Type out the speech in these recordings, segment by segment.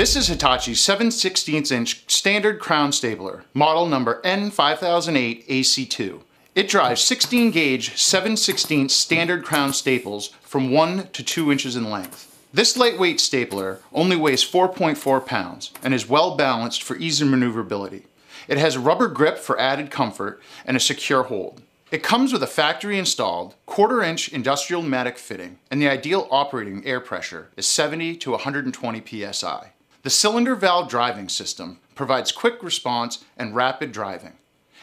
This is Hitachi's 7 16 inch standard crown stapler, model number N5008AC2. It drives 16 gauge 7 16 standard crown staples from 1 to 2 inches in length. This lightweight stapler only weighs 4.4 pounds and is well balanced for ease and maneuverability. It has a rubber grip for added comfort and a secure hold. It comes with a factory installed quarter inch industrial matic fitting and the ideal operating air pressure is 70 to 120 PSI. The cylinder valve driving system provides quick response and rapid driving.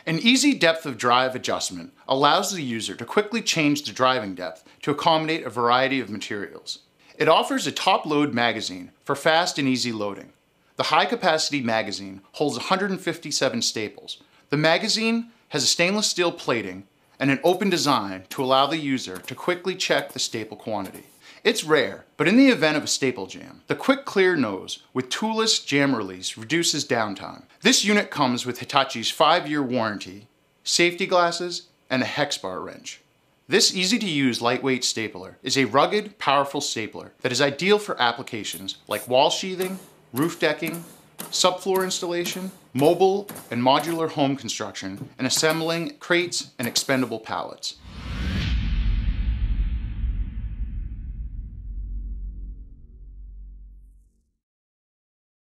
An easy depth of drive adjustment allows the user to quickly change the driving depth to accommodate a variety of materials. It offers a top load magazine for fast and easy loading. The high capacity magazine holds 157 staples. The magazine has a stainless steel plating and an open design to allow the user to quickly check the staple quantity. It's rare, but in the event of a staple jam, the quick clear nose with toolless jam release reduces downtime. This unit comes with Hitachi's 5-year warranty, safety glasses, and a hex bar wrench. This easy-to-use lightweight stapler is a rugged, powerful stapler that is ideal for applications like wall sheathing, roof decking, subfloor installation, mobile and modular home construction, and assembling crates and expendable pallets.